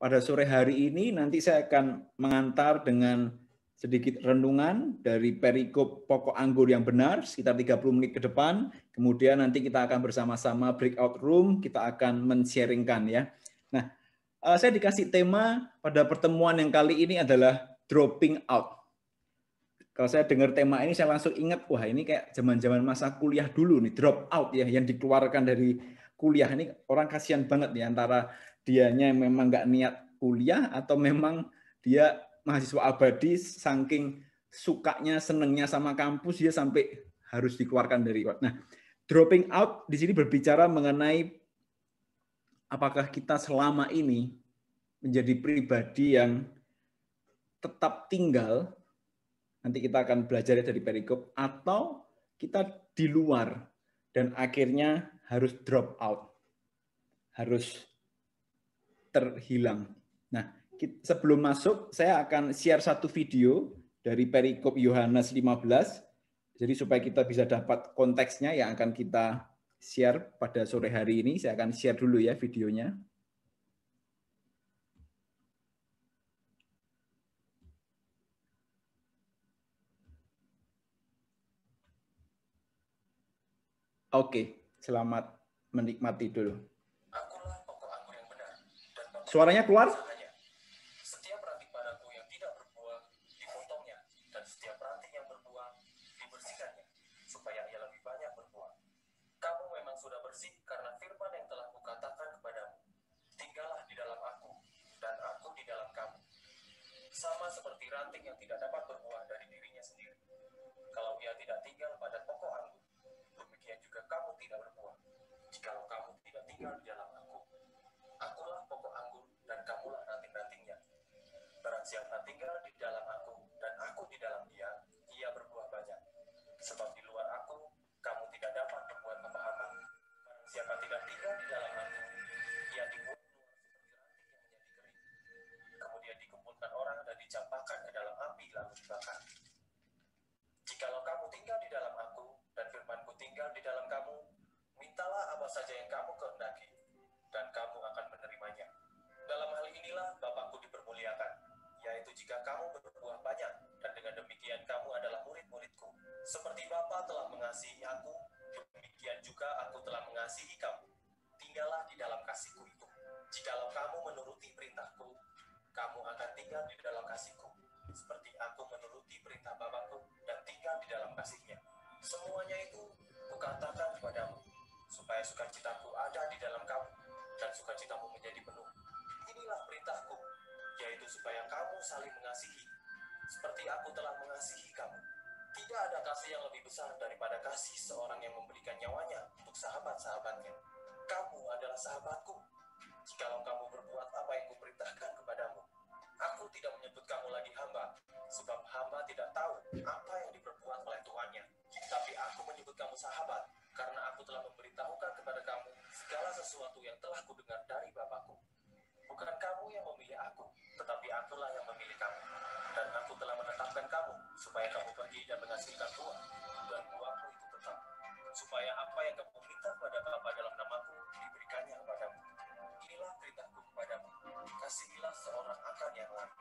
pada sore hari ini nanti saya akan mengantar dengan sedikit rendungan dari perikop pokok anggur yang benar sekitar 30 menit ke depan. Kemudian nanti kita akan bersama-sama breakout room, kita akan men-sharingkan ya. Nah, eh, saya dikasih tema pada pertemuan yang kali ini adalah dropping out. Kalau saya dengar tema ini saya langsung ingat, wah ini kayak zaman-zaman masa kuliah dulu nih, drop out ya yang dikeluarkan dari kuliah ini orang kasihan banget ya antara dianya memang nggak niat kuliah atau memang dia mahasiswa abadi saking sukanya senengnya sama kampus dia sampai harus dikeluarkan dari nah dropping out di sini berbicara mengenai apakah kita selama ini menjadi pribadi yang tetap tinggal nanti kita akan belajar ya dari perikop atau kita di luar dan akhirnya harus drop out harus terhilang. Nah, sebelum masuk saya akan share satu video dari perikop Yohanes 15. Jadi supaya kita bisa dapat konteksnya yang akan kita share pada sore hari ini, saya akan share dulu ya videonya. Oke, selamat menikmati dulu. Suaranya keluar? Setiap ranting padaku yang tidak berbuah, dipotongnya, dan setiap ranting yang berbuah, dibersihkannya, supaya ia lebih banyak berbuah. Kamu memang sudah bersih karena firman yang telah kukatakan kepadamu. Tinggallah di dalam aku, dan aku di dalam kamu. Sama seperti ranting yang tidak dapat berbuah dari dirinya sendiri. Kalau ia tidak tinggal pada pokok anggur, demikian juga kamu tidak berbuah. Jikalau kamu tidak tinggal di dalam aku, siapa tinggal di dalam aku kemudian kamu adalah murid-muridku. Seperti Bapa telah mengasihi aku, demikian juga aku telah mengasihi kamu. Tinggallah di dalam kasihku itu. Jikalau kamu menuruti perintahku, kamu akan tinggal di dalam kasihku, seperti aku menuruti perintah Bapakku dan tinggal di dalam kasihnya. Semuanya itu kukatakan kepadamu, supaya sukacitaku ada di dalam kamu, dan sukacitamu menjadi penuh. Inilah perintahku, yaitu supaya kamu saling mengasihi seperti aku telah mengasihi kamu. Tidak ada kasih yang lebih besar daripada kasih seorang yang memberikan nyawanya untuk sahabat-sahabatnya. Kamu adalah sahabatku. Jikalau kamu berbuat apa yang kuperintahkan kepadamu, aku tidak menyebut kamu lagi hamba, sebab hamba tidak tahu apa yang diperbuat oleh tuannya. Tapi aku menyebut kamu sahabat, karena aku telah memberitahukan kepada kamu segala sesuatu yang telah kudengar dari Bapakku. supaya kamu pergi dan menghasilkan buah dan buahmu itu tetap supaya apa yang kamu minta pada Bapa dalam namaku diberikannya kepadamu inilah perintahku kepadamu kasihilah seorang akan yang lain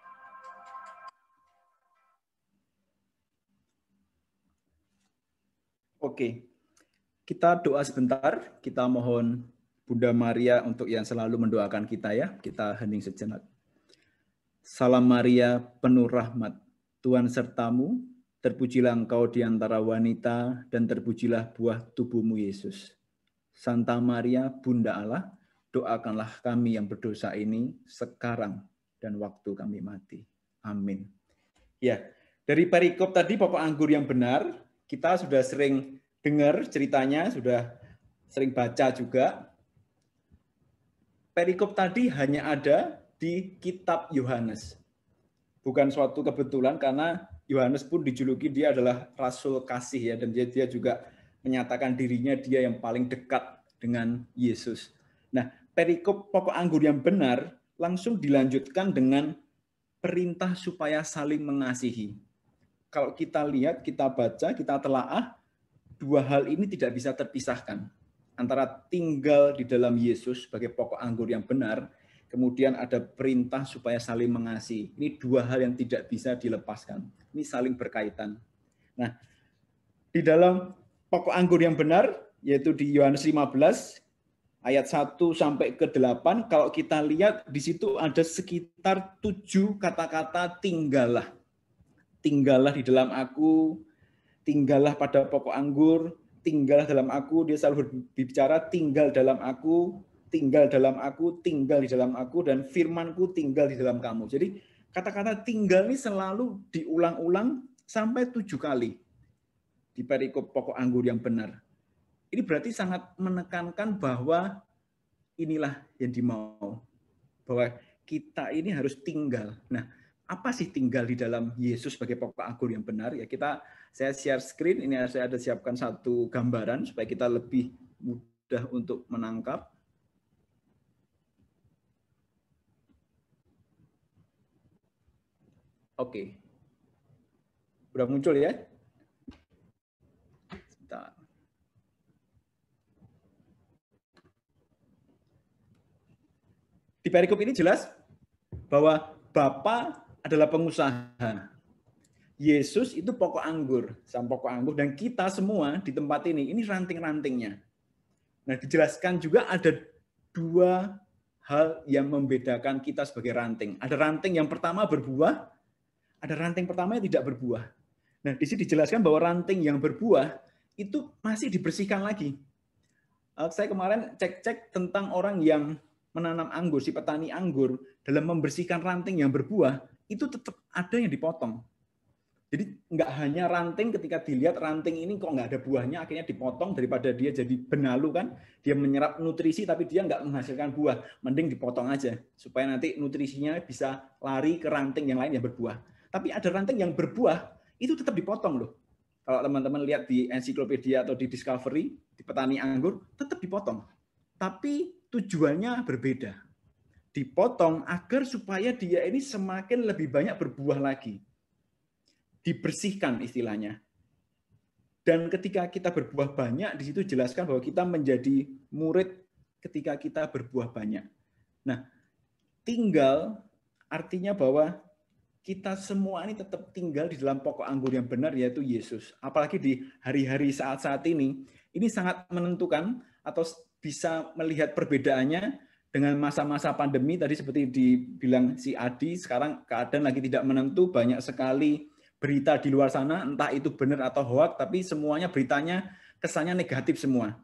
Oke, kita doa sebentar. Kita mohon Bunda Maria untuk yang selalu mendoakan kita ya. Kita hening sejenak. Salam Maria, penuh rahmat, Tuhan sertamu, terpujilah engkau di antara wanita, dan terpujilah buah tubuhmu, Yesus. Santa Maria, Bunda Allah, doakanlah kami yang berdosa ini sekarang dan waktu kami mati. Amin. Ya, dari perikop tadi Bapak anggur yang benar, kita sudah sering dengar ceritanya, sudah sering baca juga. Perikop tadi hanya ada di kitab Yohanes bukan suatu kebetulan karena Yohanes pun dijuluki dia adalah rasul kasih ya dan dia, dia juga menyatakan dirinya dia yang paling dekat dengan Yesus. Nah, perikop pokok anggur yang benar langsung dilanjutkan dengan perintah supaya saling mengasihi. Kalau kita lihat, kita baca, kita telaah, dua hal ini tidak bisa terpisahkan. Antara tinggal di dalam Yesus sebagai pokok anggur yang benar kemudian ada perintah supaya saling mengasihi. Ini dua hal yang tidak bisa dilepaskan. Ini saling berkaitan. Nah, di dalam pokok anggur yang benar, yaitu di Yohanes 15, ayat 1 sampai ke 8, kalau kita lihat di situ ada sekitar tujuh kata-kata tinggallah. Tinggallah di dalam aku, tinggallah pada pokok anggur, tinggallah dalam aku, dia selalu berbicara tinggal dalam aku, tinggal dalam aku, tinggal di dalam aku, dan firmanku tinggal di dalam kamu. Jadi kata-kata tinggal ini selalu diulang-ulang sampai tujuh kali di perikop pokok anggur yang benar. Ini berarti sangat menekankan bahwa inilah yang dimau. Bahwa kita ini harus tinggal. Nah, apa sih tinggal di dalam Yesus sebagai pokok anggur yang benar? Ya kita saya share screen ini saya ada siapkan satu gambaran supaya kita lebih mudah untuk menangkap. Oke. Okay. Udah muncul ya? Di perikop ini jelas bahwa Bapa adalah pengusaha. Yesus itu pokok anggur, sang pokok anggur, dan kita semua di tempat ini, ini ranting-rantingnya. Nah, dijelaskan juga ada dua hal yang membedakan kita sebagai ranting. Ada ranting yang pertama berbuah, ada ranting pertama yang tidak berbuah. Nah, di sini dijelaskan bahwa ranting yang berbuah itu masih dibersihkan lagi. Eh, saya kemarin cek-cek tentang orang yang menanam anggur, si petani anggur, dalam membersihkan ranting yang berbuah, itu tetap ada yang dipotong. Jadi nggak hanya ranting ketika dilihat ranting ini kok nggak ada buahnya akhirnya dipotong daripada dia jadi benalu kan dia menyerap nutrisi tapi dia nggak menghasilkan buah mending dipotong aja supaya nanti nutrisinya bisa lari ke ranting yang lain yang berbuah. Tapi ada ranting yang berbuah, itu tetap dipotong loh. Kalau teman-teman lihat di ensiklopedia atau di Discovery, di petani anggur, tetap dipotong. Tapi tujuannya berbeda. Dipotong agar supaya dia ini semakin lebih banyak berbuah lagi. Dibersihkan istilahnya. Dan ketika kita berbuah banyak, di situ jelaskan bahwa kita menjadi murid ketika kita berbuah banyak. Nah, tinggal artinya bahwa kita semua ini tetap tinggal di dalam pokok anggur yang benar yaitu Yesus. Apalagi di hari-hari saat-saat ini, ini sangat menentukan atau bisa melihat perbedaannya dengan masa-masa pandemi tadi seperti dibilang si Adi sekarang keadaan lagi tidak menentu banyak sekali berita di luar sana entah itu benar atau hoak tapi semuanya beritanya kesannya negatif semua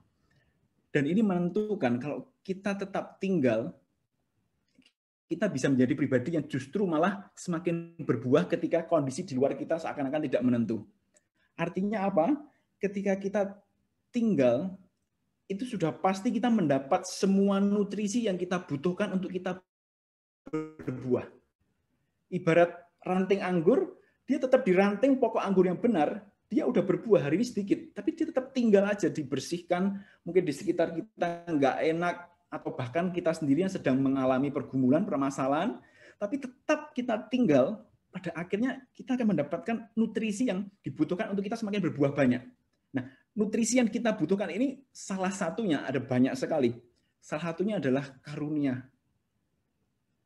dan ini menentukan kalau kita tetap tinggal kita bisa menjadi pribadi yang justru malah semakin berbuah ketika kondisi di luar kita seakan-akan tidak menentu. Artinya apa? Ketika kita tinggal itu sudah pasti kita mendapat semua nutrisi yang kita butuhkan untuk kita berbuah. Ibarat ranting anggur, dia tetap di ranting pokok anggur yang benar, dia udah berbuah hari ini sedikit, tapi dia tetap tinggal aja dibersihkan, mungkin di sekitar kita nggak enak, atau bahkan kita sendiri yang sedang mengalami pergumulan, permasalahan, tapi tetap kita tinggal, pada akhirnya kita akan mendapatkan nutrisi yang dibutuhkan untuk kita semakin berbuah banyak. Nah, nutrisi yang kita butuhkan ini salah satunya ada banyak sekali. Salah satunya adalah karunia.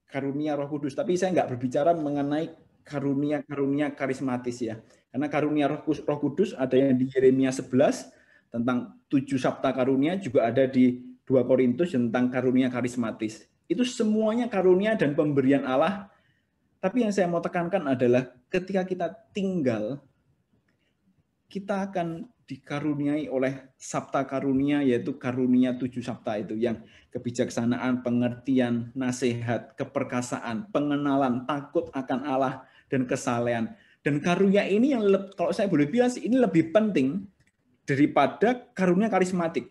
Karunia Roh Kudus. Tapi saya nggak berbicara mengenai karunia-karunia karismatis ya. Karena karunia Roh Kudus, Roh Kudus ada yang di Yeremia 11 tentang tujuh sabta karunia juga ada di 2 Korintus tentang karunia karismatis. Itu semuanya karunia dan pemberian Allah. Tapi yang saya mau tekankan adalah ketika kita tinggal, kita akan dikaruniai oleh sabta karunia yaitu karunia tujuh sabta itu yang kebijaksanaan, pengertian, nasihat, keperkasaan, pengenalan, takut akan Allah dan kesalehan. Dan karunia ini yang kalau saya boleh bilang ini lebih penting daripada karunia karismatik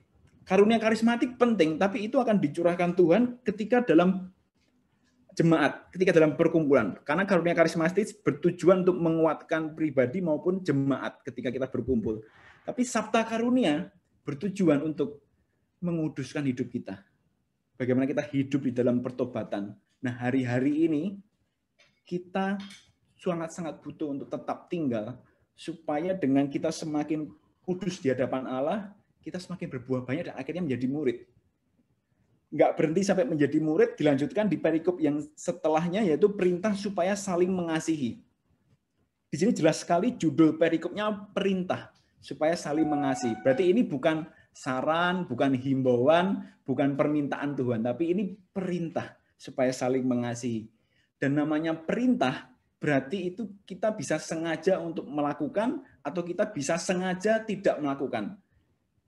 Karunia karismatik penting, tapi itu akan dicurahkan Tuhan ketika dalam jemaat, ketika dalam perkumpulan. Karena karunia karismatik bertujuan untuk menguatkan pribadi maupun jemaat ketika kita berkumpul. Tapi sabta karunia bertujuan untuk menguduskan hidup kita. Bagaimana kita hidup di dalam pertobatan. Nah, hari-hari ini kita sangat-sangat butuh untuk tetap tinggal supaya dengan kita semakin kudus di hadapan Allah, kita semakin berbuah banyak dan akhirnya menjadi murid. Nggak berhenti sampai menjadi murid, dilanjutkan di perikop yang setelahnya yaitu perintah supaya saling mengasihi. Di sini jelas sekali judul perikopnya perintah supaya saling mengasihi. Berarti ini bukan saran, bukan himbauan, bukan permintaan Tuhan, tapi ini perintah supaya saling mengasihi. Dan namanya perintah berarti itu kita bisa sengaja untuk melakukan atau kita bisa sengaja tidak melakukan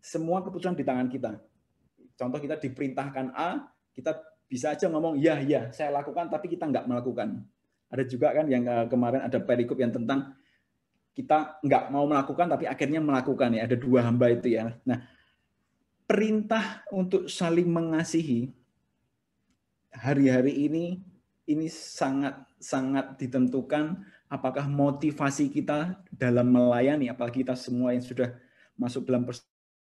semua keputusan di tangan kita. Contoh kita diperintahkan A, kita bisa aja ngomong ya ya saya lakukan tapi kita nggak melakukan. Ada juga kan yang eh, kemarin ada perikop yang tentang kita nggak mau melakukan tapi akhirnya melakukan ya ada dua hamba itu ya. Nah perintah untuk saling mengasihi hari-hari ini ini sangat sangat ditentukan apakah motivasi kita dalam melayani apalagi kita semua yang sudah masuk dalam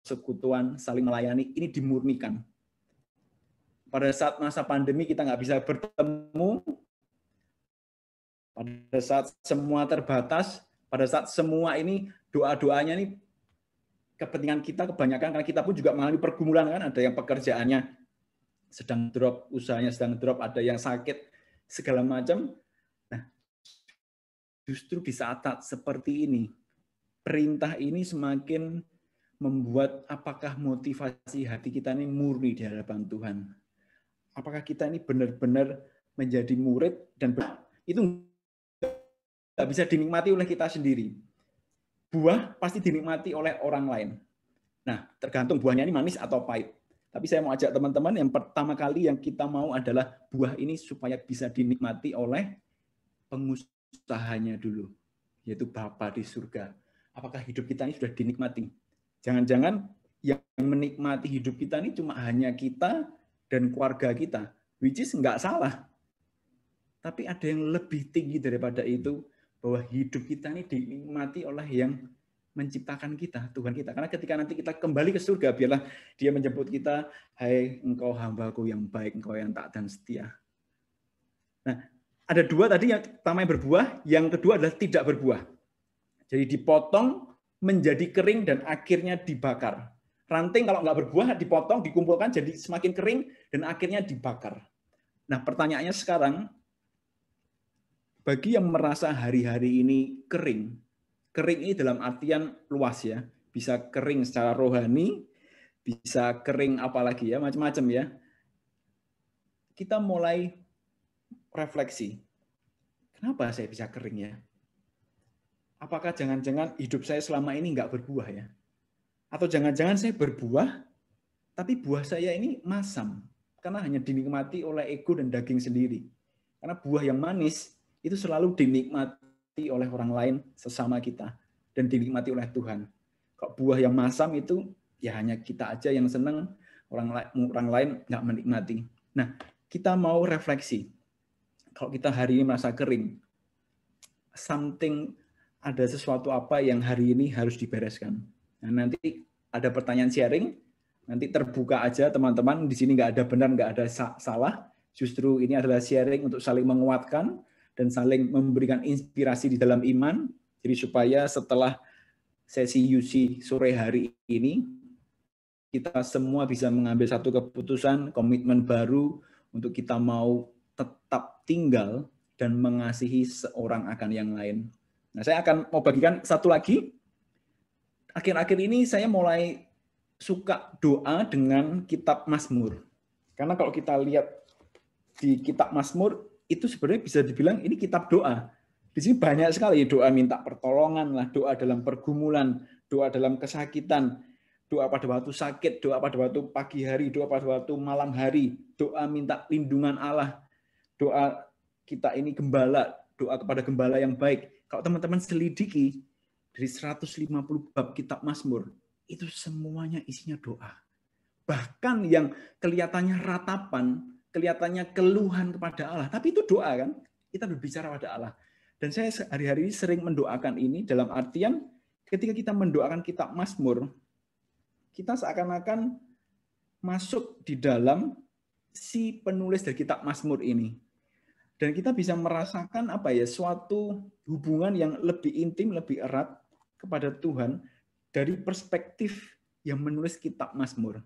persekutuan, saling melayani, ini dimurnikan. Pada saat masa pandemi kita nggak bisa bertemu, pada saat semua terbatas, pada saat semua ini doa-doanya ini kepentingan kita kebanyakan karena kita pun juga mengalami pergumulan kan ada yang pekerjaannya sedang drop usahanya sedang drop ada yang sakit segala macam nah justru di saat seperti ini perintah ini semakin membuat apakah motivasi hati kita ini murni di hadapan Tuhan. Apakah kita ini benar-benar menjadi murid dan benar. itu tidak bisa dinikmati oleh kita sendiri. Buah pasti dinikmati oleh orang lain. Nah, tergantung buahnya ini manis atau pahit. Tapi saya mau ajak teman-teman yang pertama kali yang kita mau adalah buah ini supaya bisa dinikmati oleh pengusahanya dulu, yaitu Bapa di surga. Apakah hidup kita ini sudah dinikmati? Jangan-jangan yang menikmati hidup kita ini cuma hanya kita dan keluarga kita, which is nggak salah. Tapi ada yang lebih tinggi daripada itu, bahwa hidup kita ini dinikmati oleh yang menciptakan kita, Tuhan kita. Karena ketika nanti kita kembali ke surga, biarlah dia menjemput kita, hai hey, engkau hambaku yang baik, engkau yang tak dan setia. Nah, ada dua tadi, yang pertama yang berbuah, yang kedua adalah tidak berbuah. Jadi dipotong menjadi kering dan akhirnya dibakar. Ranting kalau nggak berbuah dipotong, dikumpulkan jadi semakin kering dan akhirnya dibakar. Nah pertanyaannya sekarang, bagi yang merasa hari-hari ini kering, kering ini dalam artian luas ya, bisa kering secara rohani, bisa kering apalagi ya, macam-macam ya. Kita mulai refleksi. Kenapa saya bisa kering ya? apakah jangan-jangan hidup saya selama ini nggak berbuah ya? Atau jangan-jangan saya berbuah, tapi buah saya ini masam. Karena hanya dinikmati oleh ego dan daging sendiri. Karena buah yang manis itu selalu dinikmati oleh orang lain, sesama kita. Dan dinikmati oleh Tuhan. Kok buah yang masam itu ya hanya kita aja yang senang, orang, orang lain nggak menikmati. Nah, kita mau refleksi. Kalau kita hari ini merasa kering, something ada sesuatu apa yang hari ini harus dibereskan. Nah, nanti ada pertanyaan sharing, nanti terbuka aja teman-teman. Di sini nggak ada benar, nggak ada salah. Justru ini adalah sharing untuk saling menguatkan dan saling memberikan inspirasi di dalam iman. Jadi supaya setelah sesi UC sore hari ini, kita semua bisa mengambil satu keputusan, komitmen baru untuk kita mau tetap tinggal dan mengasihi seorang akan yang lain. Nah, saya akan mau bagikan satu lagi. Akhir-akhir ini saya mulai suka doa dengan kitab Mazmur. Karena kalau kita lihat di kitab Mazmur itu sebenarnya bisa dibilang ini kitab doa. Di sini banyak sekali doa minta pertolongan lah, doa dalam pergumulan, doa dalam kesakitan, doa pada waktu sakit, doa pada waktu pagi hari, doa pada waktu malam hari, doa minta lindungan Allah, doa kita ini gembala, doa kepada gembala yang baik. Kalau teman-teman selidiki dari 150 bab kitab Mazmur, itu semuanya isinya doa. Bahkan yang kelihatannya ratapan, kelihatannya keluhan kepada Allah, tapi itu doa kan? Kita berbicara pada Allah. Dan saya hari-hari sering mendoakan ini dalam artian ketika kita mendoakan kitab Mazmur, kita seakan-akan masuk di dalam si penulis dari kitab Mazmur ini dan kita bisa merasakan apa ya suatu hubungan yang lebih intim, lebih erat kepada Tuhan dari perspektif yang menulis kitab Mazmur.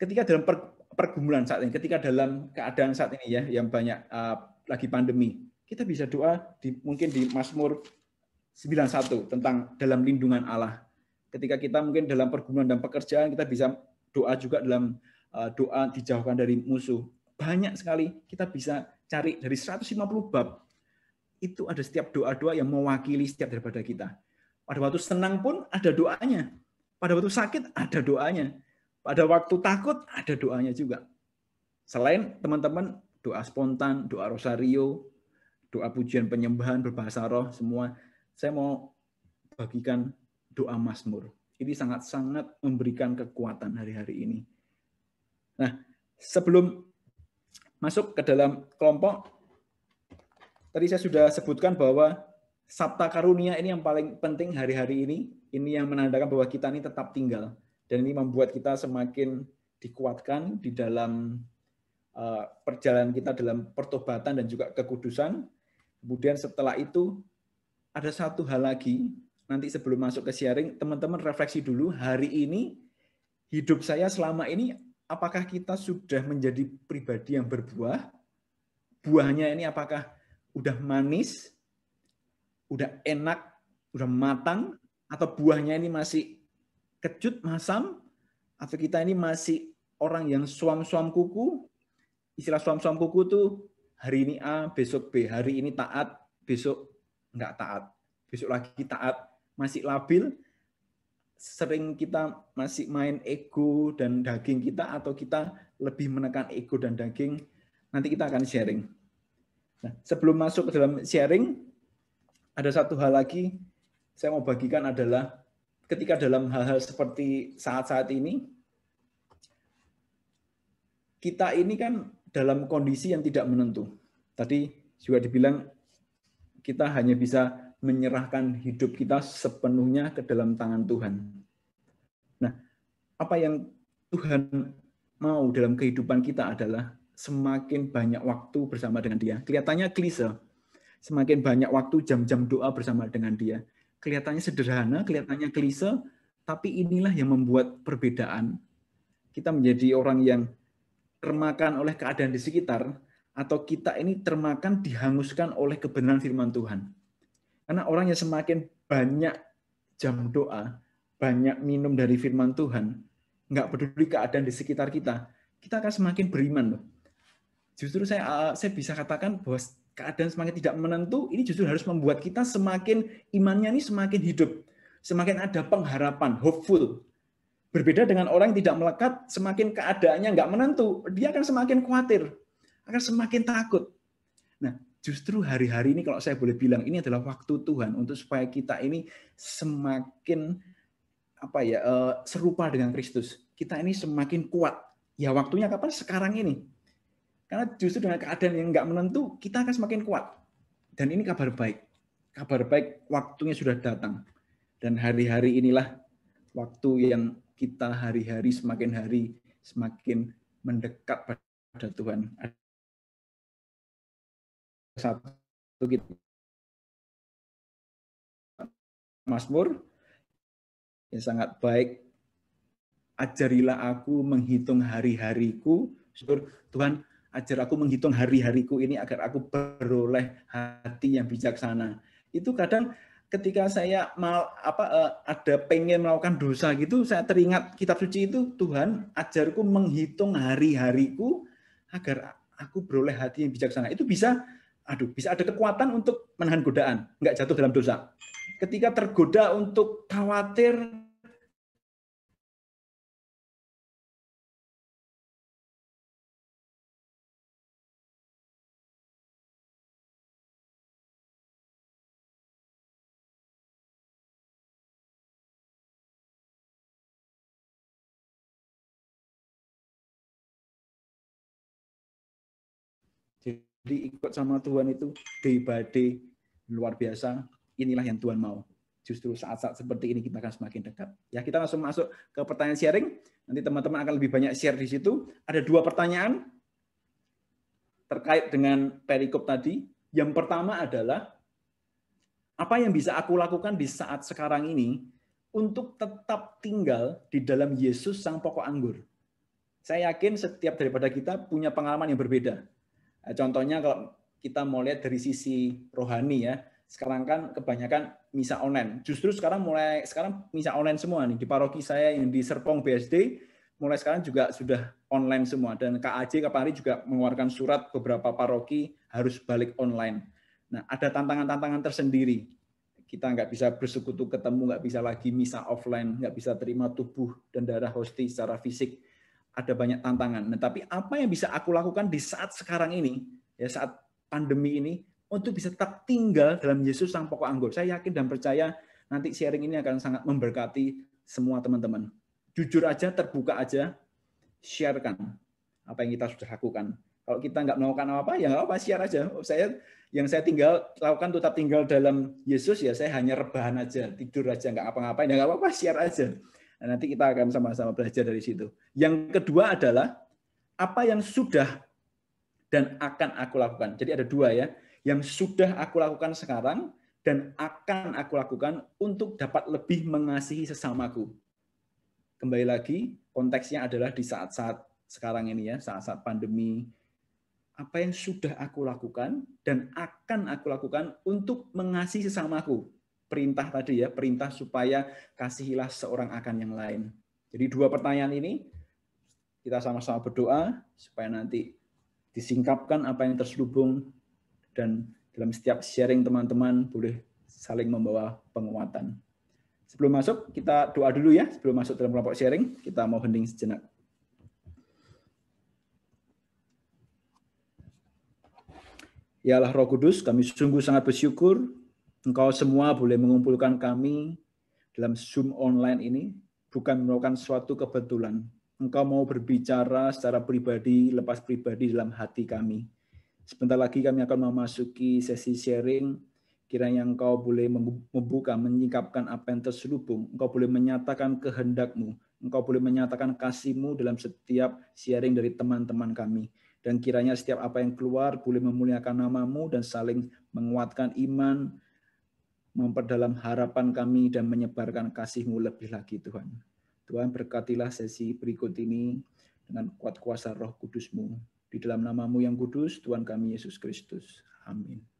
Ketika dalam pergumulan saat ini, ketika dalam keadaan saat ini ya yang banyak uh, lagi pandemi, kita bisa doa di, mungkin di Mazmur 91 tentang dalam lindungan Allah. Ketika kita mungkin dalam pergumulan dan pekerjaan kita bisa doa juga dalam uh, doa dijauhkan dari musuh. Banyak sekali kita bisa cari dari 150 bab itu ada setiap doa-doa yang mewakili setiap daripada kita. Pada waktu senang pun ada doanya. Pada waktu sakit ada doanya. Pada waktu takut ada doanya juga. Selain teman-teman doa spontan, doa rosario, doa pujian penyembahan berbahasa roh semua, saya mau bagikan doa Masmur. Ini sangat-sangat memberikan kekuatan hari-hari ini. Nah, sebelum masuk ke dalam kelompok tadi saya sudah sebutkan bahwa sabta karunia ini yang paling penting hari-hari ini ini yang menandakan bahwa kita ini tetap tinggal dan ini membuat kita semakin dikuatkan di dalam eh, perjalanan kita dalam pertobatan dan juga kekudusan kemudian setelah itu ada satu hal lagi nanti sebelum masuk ke sharing teman-teman refleksi dulu hari ini hidup saya selama ini apakah kita sudah menjadi pribadi yang berbuah? Buahnya ini apakah udah manis, udah enak, udah matang, atau buahnya ini masih kecut, masam, atau kita ini masih orang yang suam-suam kuku? Istilah suam-suam kuku tuh hari ini A, besok B, hari ini taat, besok nggak taat, besok lagi taat, masih labil, sering kita masih main ego dan daging kita atau kita lebih menekan ego dan daging, nanti kita akan sharing. Nah, sebelum masuk ke dalam sharing, ada satu hal lagi saya mau bagikan adalah ketika dalam hal-hal seperti saat-saat ini, kita ini kan dalam kondisi yang tidak menentu. Tadi juga dibilang kita hanya bisa menyerahkan hidup kita sepenuhnya ke dalam tangan Tuhan. Nah, apa yang Tuhan mau dalam kehidupan kita adalah semakin banyak waktu bersama dengan Dia. Kelihatannya klise, semakin banyak waktu jam-jam doa bersama dengan Dia. Kelihatannya sederhana, kelihatannya klise, tapi inilah yang membuat perbedaan. Kita menjadi orang yang termakan oleh keadaan di sekitar, atau kita ini termakan dihanguskan oleh kebenaran firman Tuhan karena orang yang semakin banyak jam doa, banyak minum dari firman Tuhan, nggak peduli keadaan di sekitar kita, kita akan semakin beriman loh. Justru saya eh, saya bisa katakan bahwa keadaan semakin tidak menentu, ini justru harus membuat kita semakin imannya ini semakin hidup, semakin ada pengharapan, hopeful. Berbeda dengan orang yang tidak melekat, semakin keadaannya nggak menentu, dia akan semakin khawatir, akan semakin takut. Nah, justru hari-hari ini kalau saya boleh bilang ini adalah waktu Tuhan untuk supaya kita ini semakin apa ya eh, serupa dengan Kristus. Kita ini semakin kuat. Ya waktunya kapan? Sekarang ini. Karena justru dengan keadaan yang nggak menentu, kita akan semakin kuat. Dan ini kabar baik. Kabar baik waktunya sudah datang. Dan hari-hari inilah waktu yang kita hari-hari semakin hari semakin mendekat pada Tuhan satu kita gitu. Masmur yang sangat baik ajarilah aku menghitung hari-hariku syukur Tuhan ajar aku menghitung hari-hariku ini agar aku beroleh hati yang bijaksana itu kadang ketika saya mal apa eh, ada pengen melakukan dosa gitu saya teringat kitab suci itu Tuhan ajarku menghitung hari-hariku agar aku beroleh hati yang bijaksana itu bisa aduh bisa ada kekuatan untuk menahan godaan, nggak jatuh dalam dosa. Ketika tergoda untuk khawatir diikut sama Tuhan itu day by day luar biasa. Inilah yang Tuhan mau. Justru saat-saat seperti ini kita akan semakin dekat. Ya, kita langsung masuk ke pertanyaan sharing. Nanti teman-teman akan lebih banyak share di situ. Ada dua pertanyaan terkait dengan perikop tadi. Yang pertama adalah apa yang bisa aku lakukan di saat sekarang ini untuk tetap tinggal di dalam Yesus sang pokok anggur. Saya yakin setiap daripada kita punya pengalaman yang berbeda Eh, contohnya kalau kita mau lihat dari sisi rohani ya, sekarang kan kebanyakan misa online. Justru sekarang mulai sekarang misa online semua nih di paroki saya yang di Serpong BSD mulai sekarang juga sudah online semua dan KAJ Kapari juga mengeluarkan surat beberapa paroki harus balik online. Nah, ada tantangan-tantangan tersendiri. Kita nggak bisa bersekutu ketemu, nggak bisa lagi misa offline, nggak bisa terima tubuh dan darah hosti secara fisik ada banyak tantangan. Nah, tapi apa yang bisa aku lakukan di saat sekarang ini, ya saat pandemi ini, untuk bisa tetap tinggal dalam Yesus sang pokok anggur. Saya yakin dan percaya nanti sharing ini akan sangat memberkati semua teman-teman. Jujur aja, terbuka aja, sharekan apa yang kita sudah lakukan. Kalau kita nggak melakukan apa-apa, ya nggak apa, apa share aja. Oh, saya yang saya tinggal lakukan tetap tinggal dalam Yesus ya. Saya hanya rebahan aja, tidur aja, nggak apa apa ya nggak apa-apa, share aja Nah, nanti kita akan sama-sama belajar dari situ. Yang kedua adalah apa yang sudah dan akan aku lakukan. Jadi ada dua ya, yang sudah aku lakukan sekarang dan akan aku lakukan untuk dapat lebih mengasihi sesamaku. Kembali lagi, konteksnya adalah di saat-saat sekarang ini ya, saat-saat pandemi. Apa yang sudah aku lakukan dan akan aku lakukan untuk mengasihi sesamaku perintah tadi ya, perintah supaya kasihilah seorang akan yang lain. Jadi dua pertanyaan ini kita sama-sama berdoa supaya nanti disingkapkan apa yang terselubung dan dalam setiap sharing teman-teman boleh saling membawa penguatan. Sebelum masuk, kita doa dulu ya. Sebelum masuk dalam kelompok sharing, kita mau hening sejenak. Ya Allah Roh Kudus, kami sungguh sangat bersyukur Engkau semua boleh mengumpulkan kami dalam Zoom online ini bukan merupakan suatu kebetulan. Engkau mau berbicara secara pribadi, lepas pribadi dalam hati kami. Sebentar lagi kami akan memasuki sesi sharing. Kiranya engkau boleh membuka, menyingkapkan apa yang terselubung. Engkau boleh menyatakan kehendakmu. Engkau boleh menyatakan kasihmu dalam setiap sharing dari teman-teman kami. Dan kiranya setiap apa yang keluar boleh memuliakan namamu dan saling menguatkan iman, memperdalam harapan kami dan menyebarkan kasih-Mu lebih lagi Tuhan. Tuhan berkatilah sesi berikut ini dengan kuat kuasa roh kudus-Mu. Di dalam namamu yang kudus, Tuhan kami Yesus Kristus. Amin.